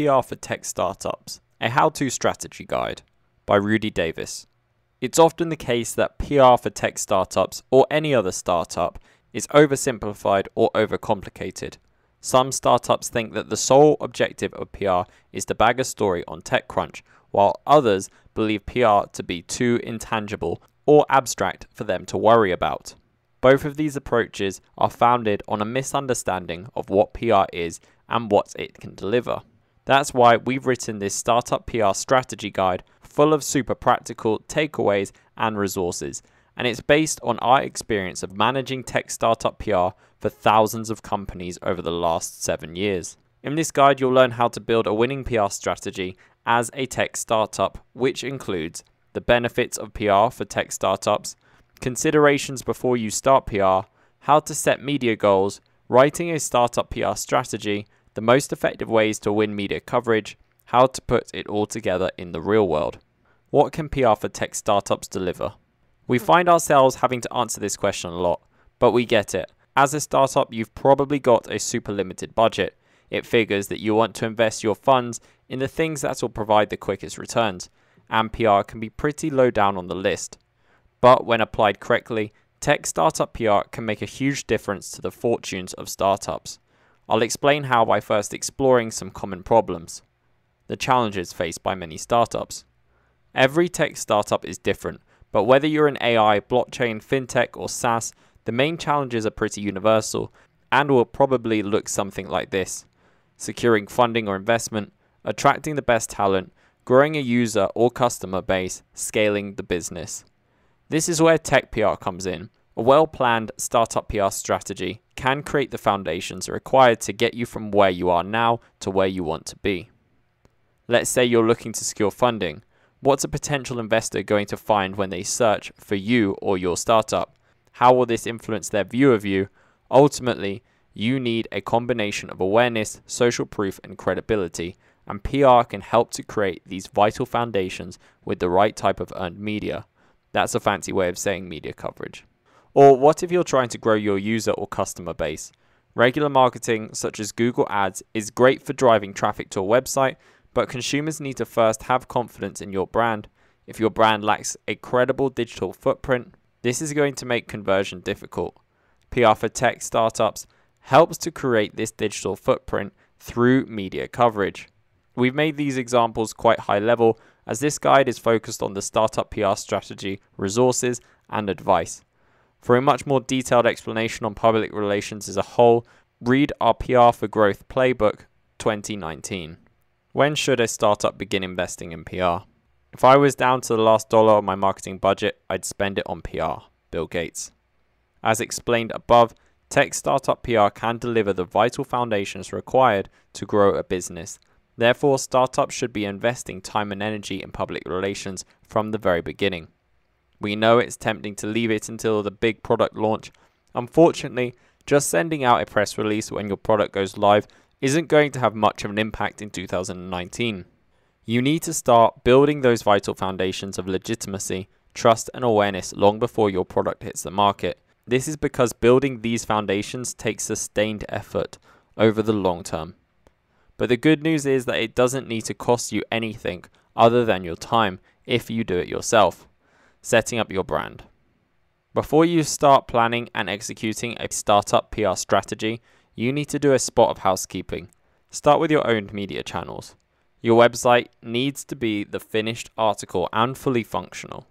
PR for Tech Startups, a how to strategy guide by Rudy Davis. It's often the case that PR for tech startups or any other startup is oversimplified or overcomplicated. Some startups think that the sole objective of PR is to bag a story on TechCrunch, while others believe PR to be too intangible or abstract for them to worry about. Both of these approaches are founded on a misunderstanding of what PR is and what it can deliver. That's why we've written this startup PR strategy guide full of super practical takeaways and resources. And it's based on our experience of managing tech startup PR for thousands of companies over the last seven years. In this guide, you'll learn how to build a winning PR strategy as a tech startup, which includes the benefits of PR for tech startups, considerations before you start PR, how to set media goals, writing a startup PR strategy, the most effective ways to win media coverage, how to put it all together in the real world. What can PR for tech startups deliver? We hmm. find ourselves having to answer this question a lot, but we get it. As a startup, you've probably got a super limited budget. It figures that you want to invest your funds in the things that will provide the quickest returns, and PR can be pretty low down on the list. But when applied correctly, tech startup PR can make a huge difference to the fortunes of startups. I'll explain how by first exploring some common problems, the challenges faced by many startups. Every tech startup is different, but whether you're in AI, blockchain, fintech, or SaaS, the main challenges are pretty universal and will probably look something like this securing funding or investment, attracting the best talent, growing a user or customer base, scaling the business. This is where tech PR comes in a well planned startup PR strategy can create the foundations required to get you from where you are now to where you want to be. Let's say you're looking to secure funding. What's a potential investor going to find when they search for you or your startup? How will this influence their view of you? Ultimately, you need a combination of awareness, social proof, and credibility, and PR can help to create these vital foundations with the right type of earned media. That's a fancy way of saying media coverage. Or what if you're trying to grow your user or customer base? Regular marketing, such as Google Ads, is great for driving traffic to a website, but consumers need to first have confidence in your brand. If your brand lacks a credible digital footprint, this is going to make conversion difficult. PR for tech startups helps to create this digital footprint through media coverage. We've made these examples quite high level as this guide is focused on the startup PR strategy, resources, and advice. For a much more detailed explanation on public relations as a whole, read our PR for Growth Playbook 2019. When should a startup begin investing in PR? If I was down to the last dollar of my marketing budget, I'd spend it on PR. Bill Gates. As explained above, tech startup PR can deliver the vital foundations required to grow a business. Therefore, startups should be investing time and energy in public relations from the very beginning. We know it's tempting to leave it until the big product launch. Unfortunately, just sending out a press release when your product goes live isn't going to have much of an impact in 2019. You need to start building those vital foundations of legitimacy, trust, and awareness long before your product hits the market. This is because building these foundations takes sustained effort over the long term. But the good news is that it doesn't need to cost you anything other than your time if you do it yourself setting up your brand. Before you start planning and executing a startup PR strategy, you need to do a spot of housekeeping. Start with your own media channels. Your website needs to be the finished article and fully functional.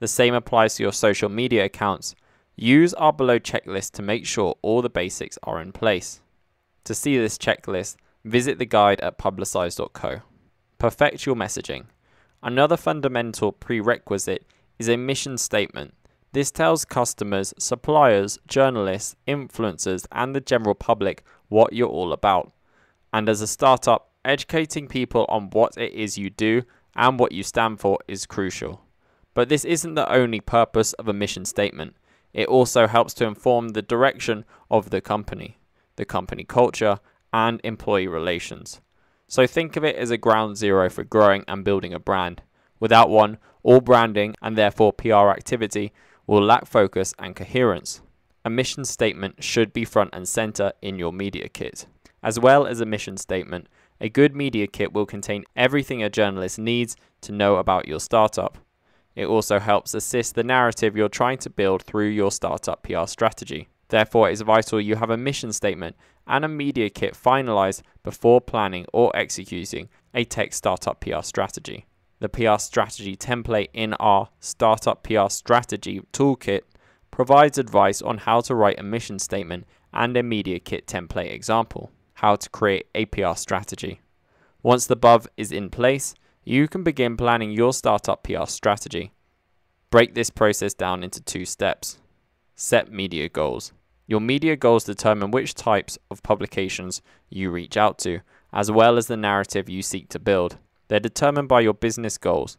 The same applies to your social media accounts. Use our below checklist to make sure all the basics are in place. To see this checklist, visit the guide at publicize.co. Perfect your messaging. Another fundamental prerequisite is a mission statement. This tells customers, suppliers, journalists, influencers, and the general public what you're all about. And as a startup, educating people on what it is you do and what you stand for is crucial. But this isn't the only purpose of a mission statement. It also helps to inform the direction of the company, the company culture, and employee relations. So think of it as a ground zero for growing and building a brand. Without one, all branding and therefore PR activity will lack focus and coherence. A mission statement should be front and center in your media kit. As well as a mission statement, a good media kit will contain everything a journalist needs to know about your startup. It also helps assist the narrative you're trying to build through your startup PR strategy. Therefore, it is vital you have a mission statement and a media kit finalized before planning or executing a tech startup PR strategy the PR strategy template in our Startup PR Strategy Toolkit provides advice on how to write a mission statement and a media kit template example, how to create a PR strategy. Once the above is in place, you can begin planning your startup PR strategy. Break this process down into two steps. Set media goals. Your media goals determine which types of publications you reach out to, as well as the narrative you seek to build. They're determined by your business goals.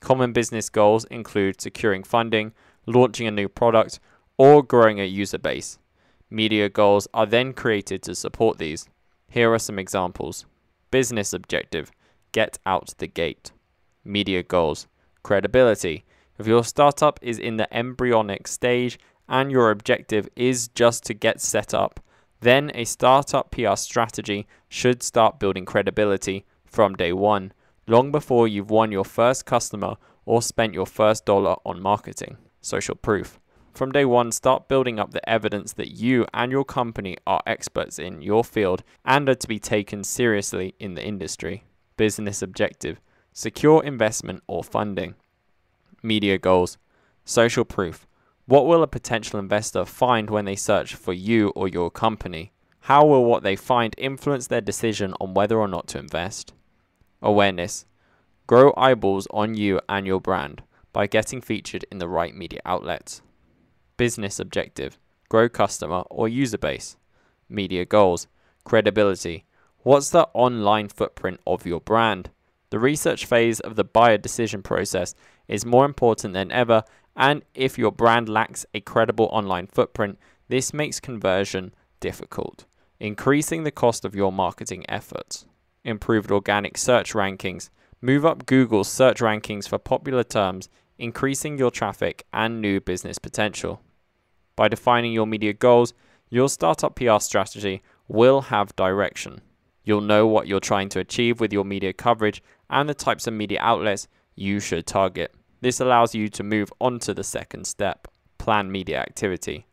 Common business goals include securing funding, launching a new product, or growing a user base. Media goals are then created to support these. Here are some examples Business objective get out the gate. Media goals credibility. If your startup is in the embryonic stage and your objective is just to get set up, then a startup PR strategy should start building credibility from day one long before you've won your first customer or spent your first dollar on marketing. Social proof. From day one, start building up the evidence that you and your company are experts in your field and are to be taken seriously in the industry. Business objective secure investment or funding. Media goals social proof. What will a potential investor find when they search for you or your company? How will what they find influence their decision on whether or not to invest? Awareness Grow eyeballs on you and your brand by getting featured in the right media outlets. Business objective Grow customer or user base. Media goals Credibility What's the online footprint of your brand? The research phase of the buyer decision process is more important than ever, and if your brand lacks a credible online footprint, this makes conversion difficult, increasing the cost of your marketing efforts improved organic search rankings, move up Google's search rankings for popular terms, increasing your traffic and new business potential. By defining your media goals, your startup PR strategy will have direction. You'll know what you're trying to achieve with your media coverage and the types of media outlets you should target. This allows you to move on to the second step plan media activity.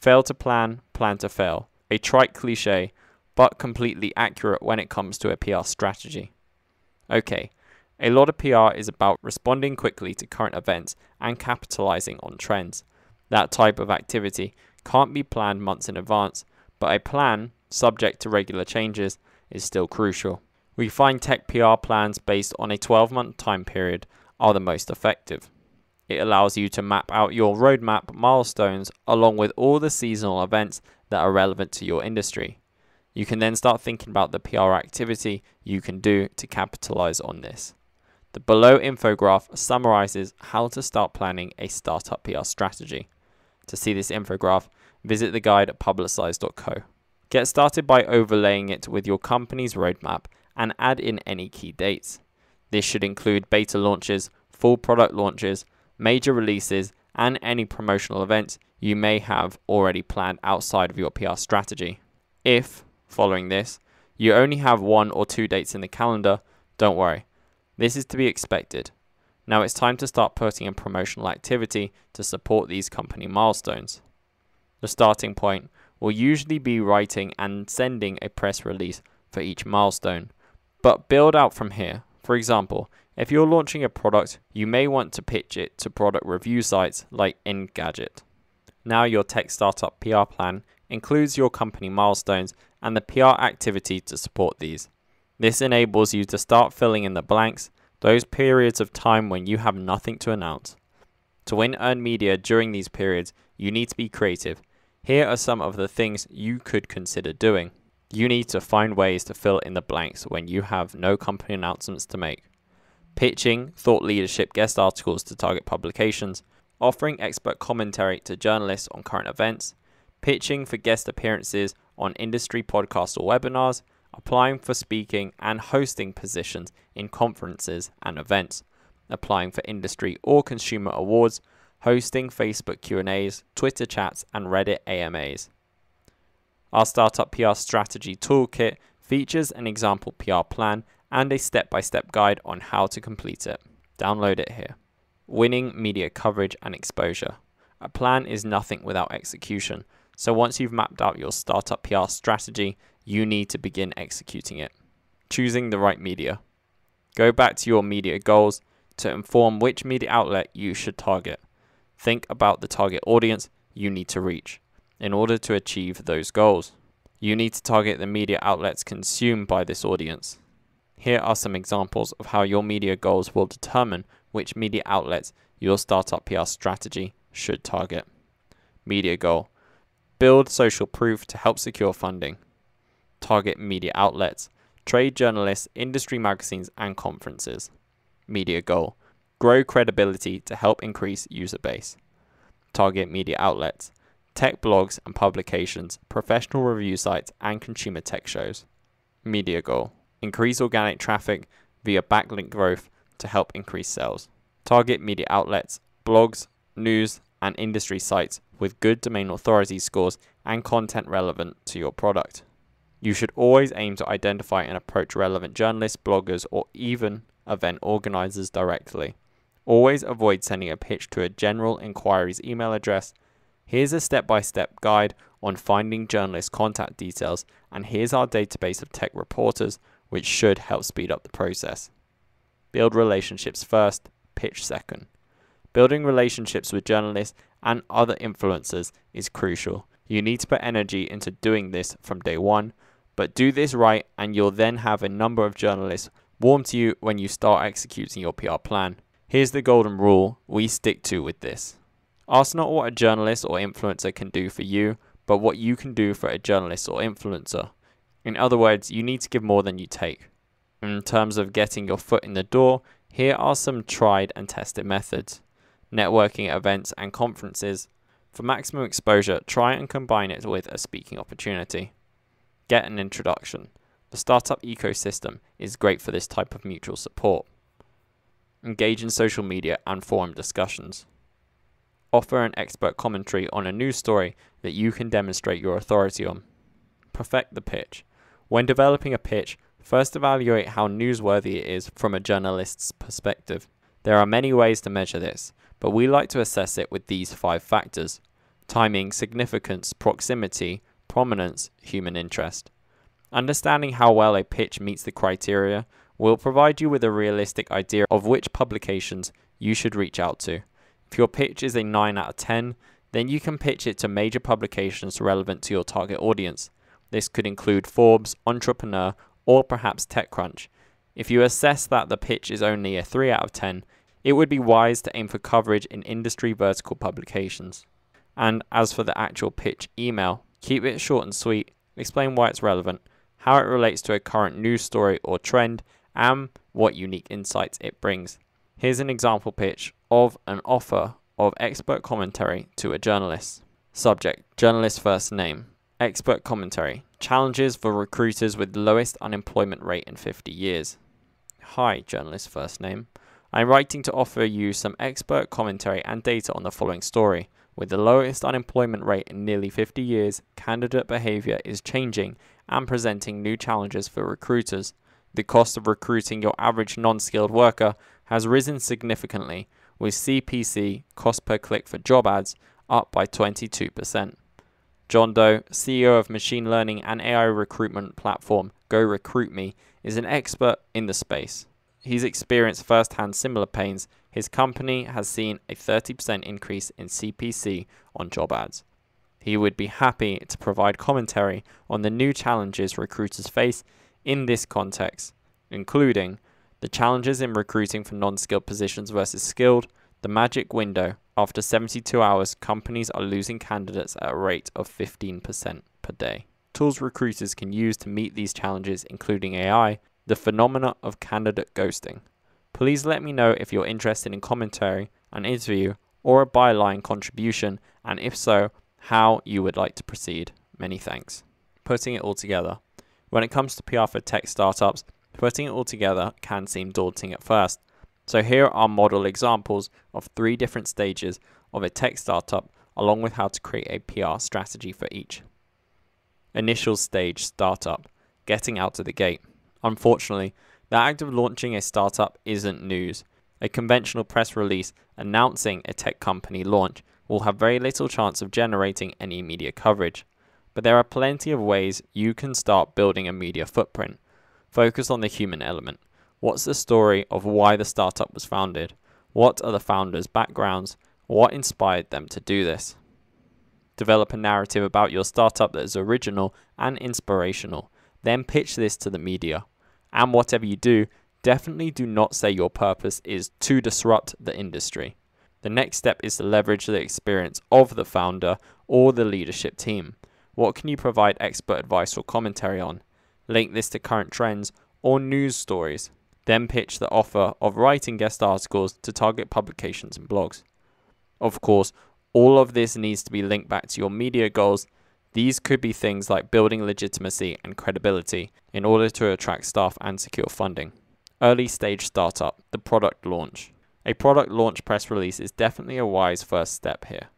Fail to plan, plan to fail. A trite cliche, but completely accurate when it comes to a PR strategy. Okay, a lot of PR is about responding quickly to current events and capitalizing on trends. That type of activity can't be planned months in advance, but a plan, subject to regular changes, is still crucial. We find tech PR plans based on a 12 month time period are the most effective. It allows you to map out your roadmap milestones along with all the seasonal events that are relevant to your industry. You can then start thinking about the PR activity you can do to capitalize on this. The below infograph summarizes how to start planning a startup PR strategy. To see this infograph, visit the guide at publicize.co. Get started by overlaying it with your company's roadmap and add in any key dates. This should include beta launches, full product launches, major releases, and any promotional events you may have already planned outside of your PR strategy. If following this. You only have one or two dates in the calendar, don't worry. This is to be expected. Now it's time to start putting in promotional activity to support these company milestones. The starting point will usually be writing and sending a press release for each milestone, but build out from here. For example, if you're launching a product, you may want to pitch it to product review sites like Engadget. Now, your tech startup PR plan includes your company milestones and the PR activity to support these. This enables you to start filling in the blanks, those periods of time when you have nothing to announce. To win earned media during these periods, you need to be creative. Here are some of the things you could consider doing. You need to find ways to fill in the blanks when you have no company announcements to make. Pitching thought leadership guest articles to target publications, offering expert commentary to journalists on current events, pitching for guest appearances on industry podcasts or webinars, applying for speaking and hosting positions in conferences and events, applying for industry or consumer awards, hosting Facebook Q&As, Twitter chats and Reddit AMAs. Our startup PR strategy toolkit features an example PR plan and a step-by-step -step guide on how to complete it. Download it here. Winning media coverage and exposure. A plan is nothing without execution. So once you've mapped out your startup PR strategy, you need to begin executing it. Choosing the right media. Go back to your media goals to inform which media outlet you should target. Think about the target audience you need to reach in order to achieve those goals. You need to target the media outlets consumed by this audience. Here are some examples of how your media goals will determine which media outlets your startup PR strategy should target. Media goal build social proof to help secure funding, target media outlets, trade journalists, industry magazines, and conferences. Media goal grow credibility to help increase user base, target media outlets, tech blogs and publications, professional review sites, and consumer tech shows. Media goal increase organic traffic via backlink growth to help increase sales. Target media outlets, blogs, news, and industry sites with good domain authority scores and content relevant to your product. You should always aim to identify and approach relevant journalists, bloggers, or even event organizers directly. Always avoid sending a pitch to a general inquiries email address. Here's a step by step guide on finding journalist contact details, and here's our database of tech reporters, which should help speed up the process. Build relationships first, pitch second. Building relationships with journalists and other influencers is crucial. You need to put energy into doing this from day one, but do this right and you'll then have a number of journalists warm to you when you start executing your PR plan. Here's the golden rule we stick to with this. Ask not what a journalist or influencer can do for you, but what you can do for a journalist or influencer. In other words, you need to give more than you take. In terms of getting your foot in the door, here are some tried and tested methods networking at events, and conferences. For maximum exposure, try and combine it with a speaking opportunity. Get an introduction. The startup ecosystem is great for this type of mutual support. Engage in social media and forum discussions. Offer an expert commentary on a news story that you can demonstrate your authority on. Perfect the pitch. When developing a pitch, first evaluate how newsworthy it is from a journalist's perspective. There are many ways to measure this, but we like to assess it with these five factors timing, significance, proximity, prominence, human interest. Understanding how well a pitch meets the criteria will provide you with a realistic idea of which publications you should reach out to. If your pitch is a 9 out of 10, then you can pitch it to major publications relevant to your target audience. This could include Forbes, Entrepreneur, or perhaps TechCrunch. If you assess that the pitch is only a 3 out of 10, it would be wise to aim for coverage in industry vertical publications. And as for the actual pitch email, keep it short and sweet, explain why it's relevant, how it relates to a current news story or trend, and what unique insights it brings. Here's an example pitch of an offer of expert commentary to a journalist. Subject Journalist first name. Expert commentary Challenges for recruiters with lowest unemployment rate in 50 years. Hi, journalist first name. I'm writing to offer you some expert commentary and data on the following story. With the lowest unemployment rate in nearly 50 years, candidate behavior is changing and presenting new challenges for recruiters. The cost of recruiting your average non skilled worker has risen significantly, with CPC, cost per click for job ads, up by 22%. John Doe, CEO of machine learning and AI recruitment platform Go Recruit Me, is an expert in the space he's experienced firsthand similar pains, his company has seen a 30% increase in CPC on job ads. He would be happy to provide commentary on the new challenges recruiters face in this context, including the challenges in recruiting for non skilled positions versus skilled, the magic window. After 72 hours, companies are losing candidates at a rate of 15% per day. Tools recruiters can use to meet these challenges, including AI, the phenomena of candidate ghosting. Please let me know if you're interested in commentary, an interview, or a byline contribution, and if so, how you would like to proceed. Many thanks. Putting it all together. When it comes to PR for tech startups, putting it all together can seem daunting at first. So here are model examples of three different stages of a tech startup along with how to create a PR strategy for each. Initial stage startup, getting out of the gate. Unfortunately, the act of launching a startup isn't news. A conventional press release announcing a tech company launch will have very little chance of generating any media coverage. But there are plenty of ways you can start building a media footprint. Focus on the human element. What's the story of why the startup was founded? What are the founders' backgrounds? What inspired them to do this? Develop a narrative about your startup that is original and inspirational. Then pitch this to the media and whatever you do, definitely do not say your purpose is to disrupt the industry. The next step is to leverage the experience of the founder or the leadership team. What can you provide expert advice or commentary on? Link this to current trends or news stories. Then pitch the offer of writing guest articles to target publications and blogs. Of course, all of this needs to be linked back to your media goals these could be things like building legitimacy and credibility in order to attract staff and secure funding. Early stage startup, the product launch. A product launch press release is definitely a wise first step here.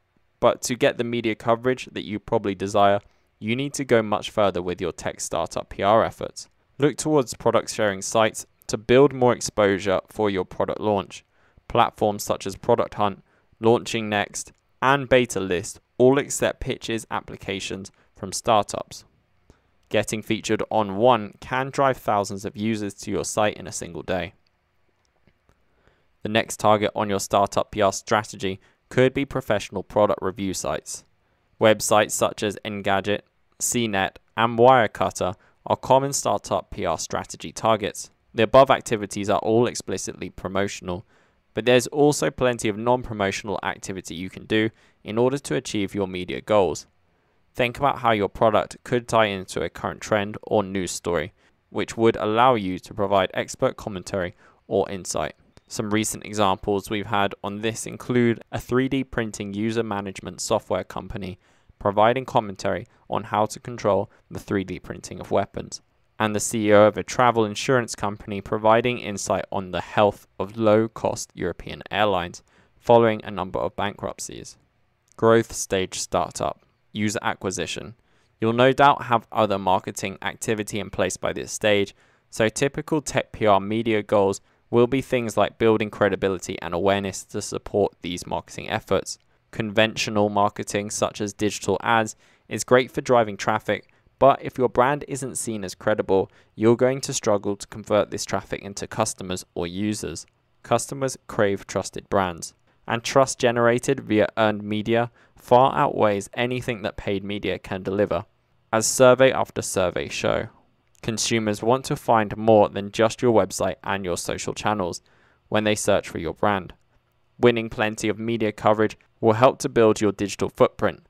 But to get the media coverage that you probably desire, you need to go much further with your tech startup PR efforts. Look towards product sharing sites to build more exposure for your product launch. Platforms such as Product Hunt, Launching Next, and Beta List all accept pitches applications from startups. Getting featured on one can drive thousands of users to your site in a single day. The next target on your startup PR strategy could be professional product review sites. Websites such as Engadget, CNET, and Wirecutter are common startup PR strategy targets. The above activities are all explicitly promotional but there's also plenty of non promotional activity you can do in order to achieve your media goals. Think about how your product could tie into a current trend or news story, which would allow you to provide expert commentary or insight. Some recent examples we've had on this include a 3D printing user management software company providing commentary on how to control the 3D printing of weapons and the CEO of a travel insurance company providing insight on the health of low cost European airlines following a number of bankruptcies. Growth stage startup, user acquisition. You'll no doubt have other marketing activity in place by this stage, so typical tech PR media goals will be things like building credibility and awareness to support these marketing efforts. Conventional marketing, such as digital ads, is great for driving traffic, but if your brand isn't seen as credible, you're going to struggle to convert this traffic into customers or users. Customers crave trusted brands. And trust generated via earned media far outweighs anything that paid media can deliver, as survey after survey show. Consumers want to find more than just your website and your social channels when they search for your brand. Winning plenty of media coverage will help to build your digital footprint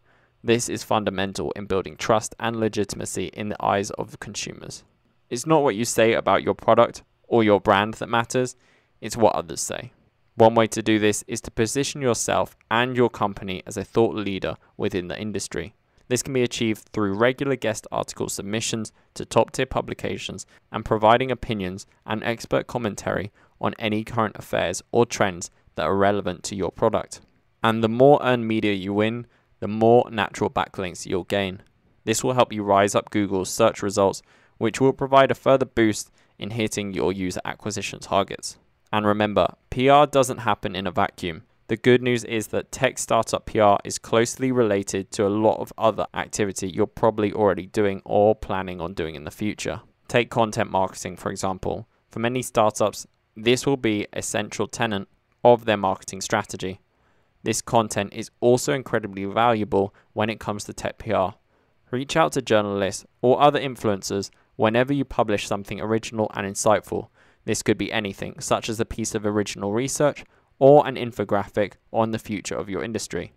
this is fundamental in building trust and legitimacy in the eyes of the consumers. It's not what you say about your product or your brand that matters, it's what others say. One way to do this is to position yourself and your company as a thought leader within the industry. This can be achieved through regular guest article submissions to top tier publications and providing opinions and expert commentary on any current affairs or trends that are relevant to your product. And the more earned media you win, the more natural backlinks you'll gain. This will help you rise up Google's search results, which will provide a further boost in hitting your user acquisition targets. And remember, PR doesn't happen in a vacuum. The good news is that tech startup PR is closely related to a lot of other activity you're probably already doing or planning on doing in the future. Take content marketing, for example. For many startups, this will be a central tenant of their marketing strategy. This content is also incredibly valuable when it comes to tech PR. Reach out to journalists or other influencers whenever you publish something original and insightful. This could be anything, such as a piece of original research or an infographic on the future of your industry.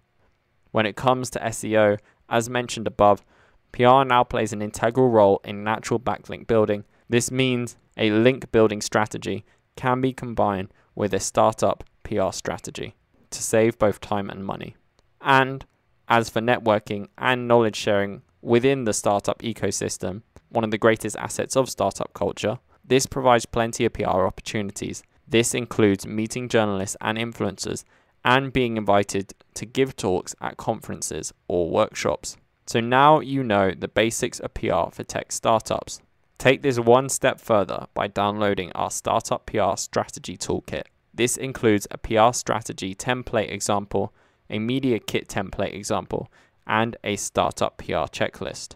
When it comes to SEO, as mentioned above, PR now plays an integral role in natural backlink building. This means a link building strategy can be combined with a startup PR strategy to save both time and money. And as for networking and knowledge sharing within the startup ecosystem, one of the greatest assets of startup culture, this provides plenty of PR opportunities. This includes meeting journalists and influencers and being invited to give talks at conferences or workshops. So now you know the basics of PR for tech startups. Take this one step further by downloading our Startup PR Strategy Toolkit. This includes a PR strategy template example, a media kit template example, and a startup PR checklist.